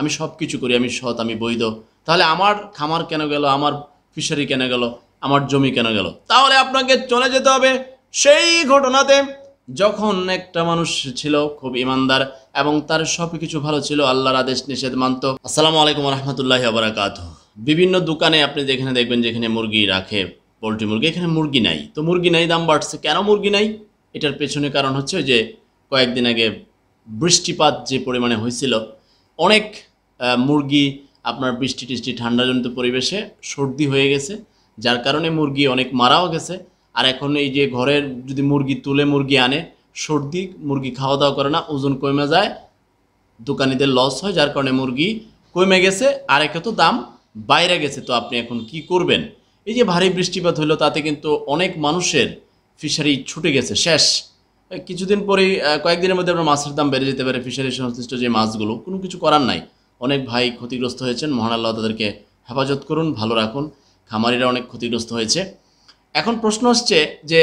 আমি সব কিছু করি আমি সৎ আমি বৈধ তাহলে আমার খামার কেন গেল আমার ফিশারি কেন গেল আমার জমি কেন গেল তাহলে আপনাকে চলে যেতে হবে সেই ঘটনাতে যখন একটা মানুষ ছিল খুব ইমানদার এবং তার সব কিছু ভালো ছিল আল্লাহর আদেশ নিষেধ মানত আসসালামু আলাইকুম রহমতুল্লাহ আবরাকাত বিভিন্ন দোকানে আপনি যেখানে দেখবেন যেখানে মুরগি রাখে পোলট্রি মুরগি এখানে মুরগি নাই তো মুরগি নাই দাম বাড়ছে কেন মুরগি নাই এটার পেছনে কারণ হচ্ছে যে কয়েকদিন আগে বৃষ্টিপাত যে পরিমাণে হয়েছিল অনেক মুরগি আপনার বৃষ্টি টিষ্টি ঠান্ডাজনিত পরিবেশে সর্দি হয়ে গেছে যার কারণে মুরগি অনেক মারাও গেছে আর এখন এই যে ঘরের যদি মুরগি তুলে মুরগি আনে সর্দি মুরগি খাওয়া দাওয়া করে না ওজন কমে যায় দোকানিদের লস হয় যার কারণে মুরগি কমে গেছে আর একে তো দাম বাইরে গেছে তো আপনি এখন কি করবেন এই যে ভারী বৃষ্টিপাত হলো তাতে কিন্তু অনেক মানুষের ফিশারি ছুটে গেছে শেষ কিছুদিন পরেই কয়েকদিনের মধ্যে আপনার মাছের দাম বেড়ে যেতে পারে ফিশারি সংশ্লিষ্ট যে মাছগুলো কোনো কিছু করার নাই অনেক ভাই ক্ষতিগ্রস্ত হয়েছেন মহান আল্লাহ তাদেরকে হেফাজত করুন ভালো রাখুন খামারিরা অনেক ক্ষতিগ্রস্ত হয়েছে এখন প্রশ্ন আসছে যে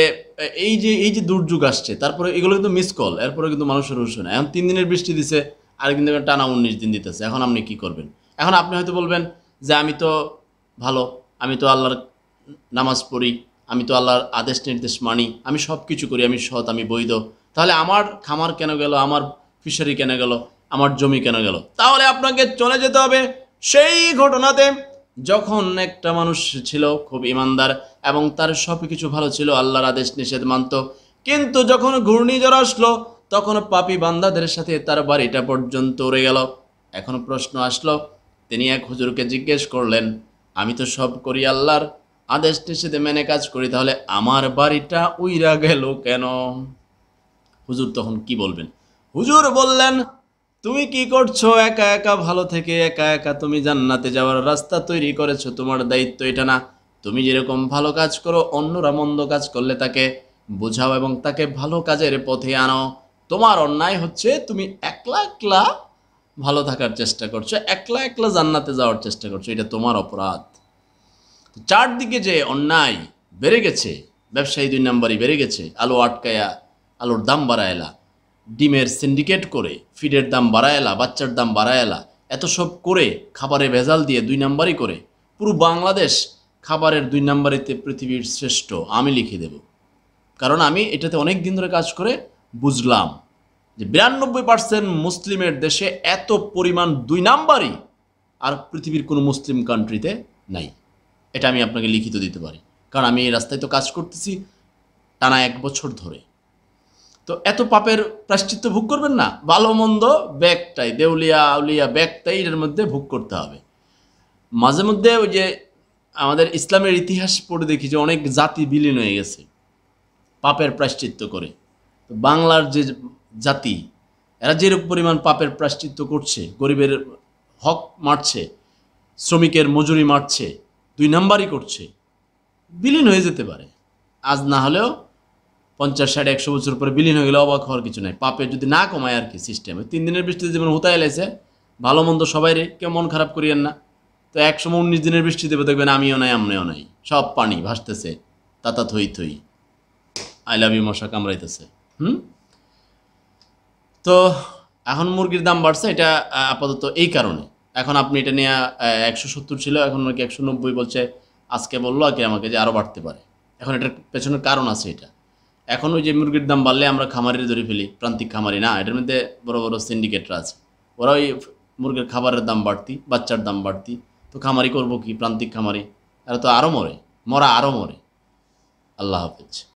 এই যে এই যে দুর্যোগ আসছে তারপরে এগুলো কিন্তু মিস কল এরপরে কিন্তু মানুষের হুশ না এখন তিন দিনের বৃষ্টি দিছে আর কিন্তু টানা উনিশ দিন দিতেছে এখন আপনি কি করবেন এখন আপনি হয়তো বলবেন যে আমি তো ভালো আমি তো আল্লাহর নামাজ পড়ি আমি তো আল্লাহর আদেশ নির্দেশ মানি আমি সব কিছু করি আমি সৎ আমি বৈধ তাহলে আমার খামার কেন গেল আমার ফিশারি কেন গেল আমার জমি কেন গেল তাহলে আপনাকে চলে যেতে হবে সেই ঘটনাতে যখন একটা মানুষ ছিল খুব ইমানদার এবং তার সব কিছু ভালো ছিল আল্লাহর আদেশ নিষেধ মানত কিন্তু যখন ঘূর্ণিঝড় আসলো তখন পাপি বান্দাদের সাথে তার বাড়িটা পর্যন্ত উড়ে গেল এখন প্রশ্ন আসলো তিনি এক হুজুরকে জিজ্ঞেস করলেন আমি তো সব করি আল্লাহর আদেশ নিষেধে মেনে কাজ করি তাহলে আমার বাড়িটা উইরা গেল কেন হুজুর তখন কি বলবেন হুজুর বললেন তুমি কি করছো একা একা ভালো থেকে একা একা তুমি জান্নাতে যাওয়ার রাস্তা তৈরি করেছো তোমার দায়িত্ব এটা না তুমি যেরকম ভালো কাজ করো অন্যরা মন্দ কাজ করলে তাকে বোঝাও এবং তাকে ভালো কাজের পথে আনো তোমার অন্যায় হচ্ছে তুমি একলা একলা ভালো থাকার চেষ্টা করছো একলা একলা জান্নাতে যাওয়ার চেষ্টা করছো এটা তোমার অপরাধ চারদিকে যে অন্যায় বেড়ে গেছে ব্যবসায়ী দুই নাম্বারই বেড়ে গেছে আলো আটকায়া আলোর দাম বাড়ায়লা ডিমের সিন্ডিকেট করে ফিডের দাম বাড়ায় এলা বাচ্চার দাম বাড়ায় এলা এত সব করে খাবারে ভেজাল দিয়ে দুই নাম্বারই করে পুরো বাংলাদেশ খাবারের দুই নাম্বারিতে পৃথিবীর শ্রেষ্ঠ আমি লিখে দেব কারণ আমি এটাতে অনেক দিন ধরে কাজ করে বুঝলাম যে বিরানব্বই পার্সেন্ট মুসলিমের দেশে এত পরিমাণ দুই নাম্বারই আর পৃথিবীর কোনো মুসলিম কান্ট্রিতে নাই এটা আমি আপনাকে লিখিত দিতে পারি কারণ আমি এই রাস্তায় তো কাজ করতেছি টানা এক বছর ধরে তো এত পাপের প্রাশ্চিত্য ভোগ করবেন না ভালো মন্দ ব্যাগটাই দেউলিয়া আউলিয়া ব্যাগটাই এটার মধ্যে ভোগ করতে হবে মাঝে মধ্যে ওই যে আমাদের ইসলামের ইতিহাস পড়ে দেখি যে অনেক জাতি বিলীন হয়ে গেছে পাপের প্রাশ্চিত্য করে তো বাংলার যে জাতি এরা যেরূপ পরিমাণ পাপের প্রাশ্চিত্য করছে গরিবের হক মারছে শ্রমিকের মজুরি মারছে দুই নাম্বারই করছে বিলীন হয়ে যেতে পারে আজ না হলেও পঞ্চাশ ষাট একশো বছর পরে বিলীন হয়ে গেলে অবাক হওয়ার কিছু নাই পাপে যদি না কমায় আর কি সিস্টেমে তিন দিনের বৃষ্টিতে যেমন হুতায় লেছে ভালো মন্দ সবাই রে কেউ মন খারাপ করিয়েন না তো একশো উনিশ দিনের বৃষ্টি দেবে দেখবেন আমিও নাই আমিও নাই সব পানি ভাসতেছে তাতা থই থই আই লাভ ইউ মশা কামড়াইতেছে হুম তো এখন মুরগির দাম বাড়ছে এটা আপাতত এই কারণে এখন আপনি এটা নিয়ে একশো সত্তর ছিল এখন নাকি একশো নব্বই বলছে আজকে বললো আর কি আমাকে যে আরও বাড়তে পারে এখন এটার পেছনের কারণ আছে এটা এখন ওই যে মুরগির দাম বাড়লে আমরা খামারের ধরে ফেলি প্রান্তিক খামারি না এটার মধ্যে বড় বড় সিন্ডিকেটরা আছে ওরা ওই মুরগির খাবারের দাম বাড়তি বাচ্চার দাম বাড়তি তো খামারি করবো কি প্রান্তিক খামারি এরা তো আরও মরে মরা আরও মরে আল্লাহ হাফেজ